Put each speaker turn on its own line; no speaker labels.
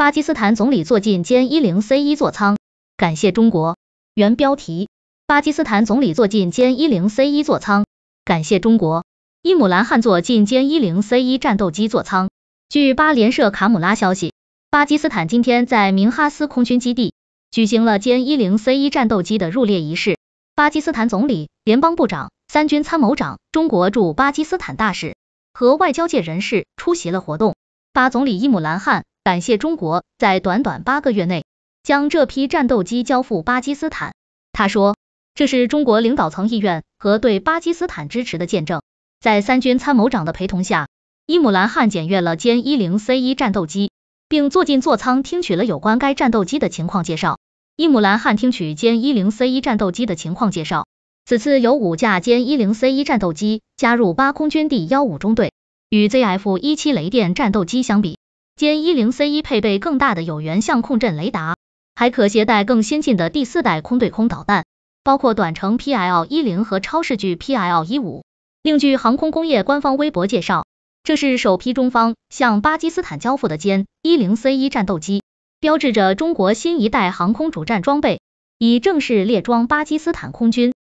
巴基斯坦总理坐进歼一零 C 一座舱，感谢中国。原标题：巴基斯坦总理坐进歼一零 C 一座舱，感谢中国。伊姆兰汗坐进歼一零 C 一战斗机座舱。据巴联社卡姆拉消息，巴基斯坦今天在明哈斯空军基地举行了歼一零 C 一战斗机的入列仪式。巴基斯坦总理、联邦部长、三军参谋长、中国驻巴基斯坦大使和外交界人士出席了活动。巴总理伊姆兰汗感谢中国在短短八个月内将这批战斗机交付巴基斯坦。他说，这是中国领导层意愿和对巴基斯坦支持的见证。在三军参谋长的陪同下，伊姆兰汗检阅了歼 -10C 一战斗机，并坐进座舱听取了有关该战斗机的情况介绍。伊姆兰汗听取歼 -10C 一战斗机的情况介绍。此次有五架歼 -10C 一战斗机加入巴空军第幺五中队。与 ZF-17 雷电战斗机相比，歼1 0 c 一配备更大的有源相控阵雷达，还可携带更先进的第四代空对空导弹，包括短程 PL-10 和超视距 PL-15。另据航空工业官方微博介绍，这是首批中方向巴基斯坦交付的歼1 0 c 一战斗机，标志着中国新一代航空主战装备已正式列装巴基斯坦空军。